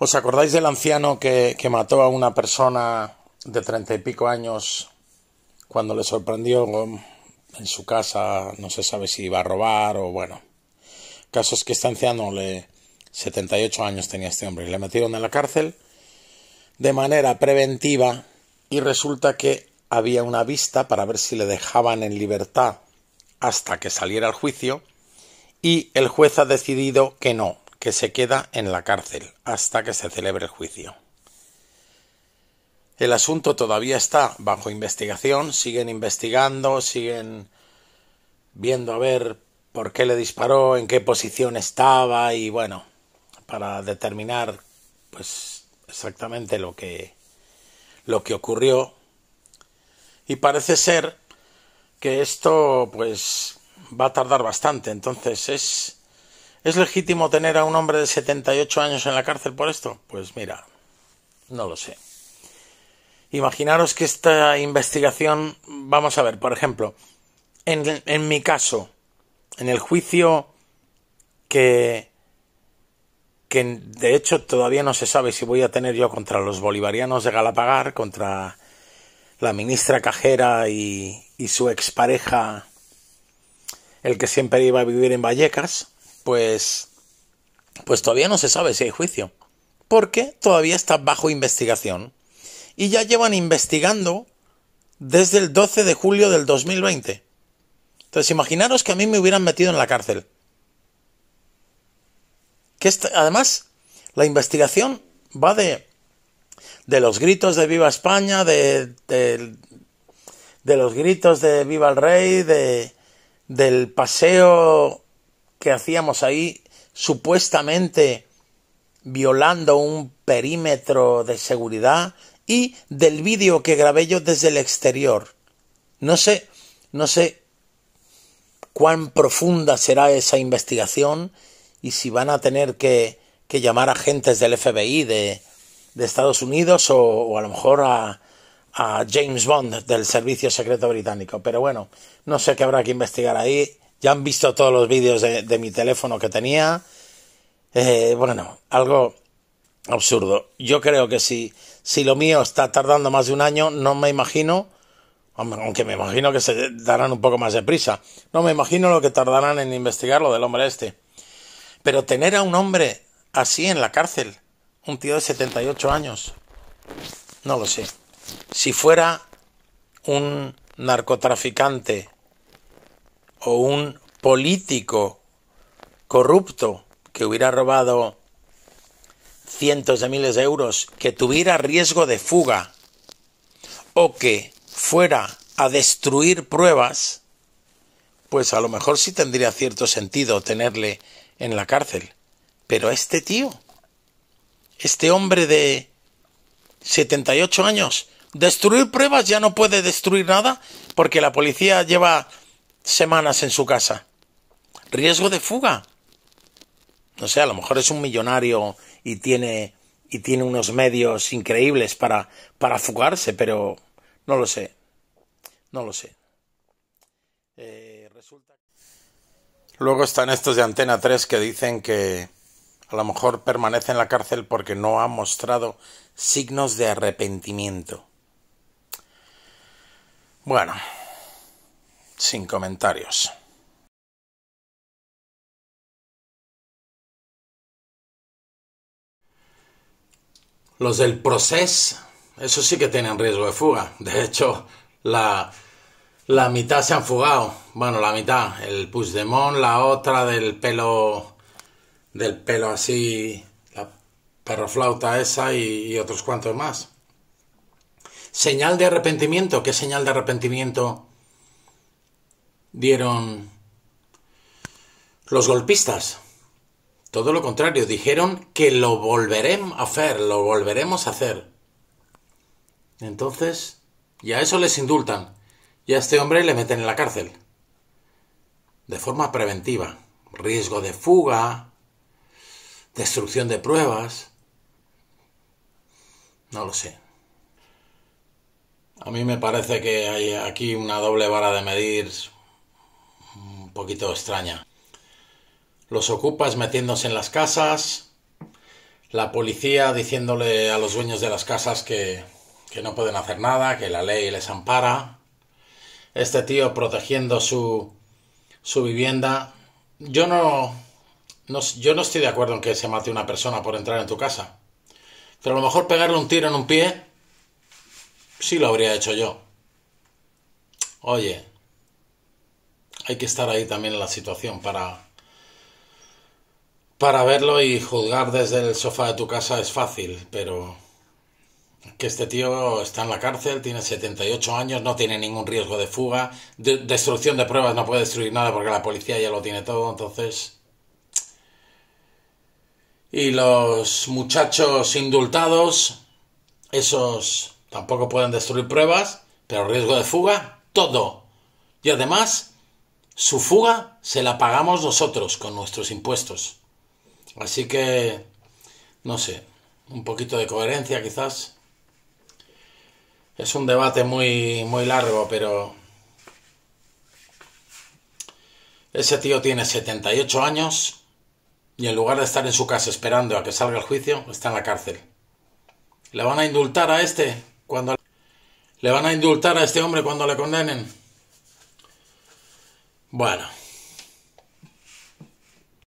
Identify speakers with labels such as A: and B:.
A: ¿Os acordáis del anciano que, mató a una persona de treinta y pico años cuando le sorprendió en su casa? No se sabe si iba a robar o bueno. Caso es que este anciano le... 78 años tenía este hombre y le metieron en la cárcel de manera preventiva y resulta que había una vista para ver si le dejaban en libertad hasta que saliera al juicio y el juez ha decidido que no, que se queda en la cárcel hasta que se celebre el juicio. El asunto todavía está bajo investigación, siguen investigando, siguen viendo a ver por qué le disparó, en qué posición estaba y bueno, para determinar pues exactamente lo que lo que ocurrió y parece ser que esto pues va a tardar bastante, entonces es ¿Es legítimo tener a un hombre de 78 años en la cárcel por esto? Pues mira, no lo sé. Imaginaros que esta investigación, vamos a ver, por ejemplo, en, mi caso, en el juicio que, que de hecho todavía no se sabe si voy a tener yo contra los bolivarianos de Galapagar, contra la ministra cajera y, y su expareja, el que siempre iba a vivir en Vallecas, pues, pues todavía no se sabe si hay juicio, porque todavía está bajo investigación. Y ya llevan investigando desde el 12 de julio del 2020. Entonces, imaginaros que a mí me hubieran metido en la cárcel. Que además, la investigación va de, de los gritos de Viva España, de, de, de los gritos de Viva el Rey, de, del paseo que hacíamos ahí supuestamente violando un perímetro de seguridad y del vídeo que grabé yo desde el exterior. No sé, no sé cuán profunda será esa investigación y si van a tener que, que llamar a agentes del FBI de, Estados Unidos o, a lo mejor a, a James Bond del Servicio Secreto Británico. Pero bueno, no sé qué habrá que investigar ahí. Ya han visto todos los vídeos de, mi teléfono que tenía. Eh, bueno, algo absurdo. Yo creo que si, si lo mío está tardando más de un año, no me imagino, aunque me imagino que se darán un poco más de prisa, no me imagino lo que tardarán en investigar lo del hombre este. Pero tener a un hombre así en la cárcel, un tío de 78 años, no lo sé. Si fuera un narcotraficante un político corrupto que hubiera robado cientos de miles de euros, que tuviera riesgo de fuga o que fuera a destruir pruebas, pues a lo mejor sí tendría cierto sentido tenerle en la cárcel. Pero este tío, este hombre de 78 años, destruir pruebas ya no puede destruir nada porque la policía lleva semanas en su casa. Riesgo de fuga. No sé, a lo mejor es un millonario y tiene, y tiene unos medios increíbles para, para fugarse, pero no lo sé. No lo sé. Eh, Luego están estos de Antena 3 que dicen que a lo mejor permanece en la cárcel porque no ha mostrado signos de arrepentimiento. Bueno, sin comentarios. Los del process. eso sí que tienen riesgo de fuga. De hecho, la, mitad se han fugado. Bueno, la mitad. El Puigdemont, la otra del pelo. del pelo así. la perroflauta esa y otros cuantos más. Señal de arrepentimiento. ¿Qué señal de arrepentimiento dieron los golpistas. Todo lo contrario, dijeron que lo volveremos a hacer, lo volveremos a hacer. Entonces, ya eso les indultan. Y a este hombre le meten en la cárcel. De forma preventiva. Riesgo de fuga, destrucción de pruebas. No lo sé. A mí me parece que hay aquí una doble vara de medir poquito extraña. Los ocupas metiéndose en las casas, la policía diciéndole a los dueños de las casas que, no pueden hacer nada, que la ley les ampara, este tío protegiendo su, su vivienda. Yo no, no, yo no estoy de acuerdo en que se mate una persona por entrar en tu casa. Pero a lo mejor pegarle un tiro en un pie, sí lo habría hecho yo. Oye, hay que estar ahí también en la situación para, para verlo y juzgar desde el sofá de tu casa es fácil, pero que este tío está en la cárcel, tiene 78 años, no tiene ningún riesgo de fuga, de destrucción de pruebas, no puede destruir nada porque la policía ya lo tiene todo, entonces... Y los muchachos indultados, esos tampoco pueden destruir pruebas, pero riesgo de fuga, todo. Y además, su fuga se la pagamos nosotros con nuestros impuestos. Así que, no sé, un poquito de coherencia quizás. Es un debate muy, muy largo, pero ese tío tiene 78 años y en lugar de estar en su casa esperando a que salga el juicio, está en la cárcel. ¿Le van a indultar a este cuando le van a indultar a este hombre cuando le condenen? Bueno.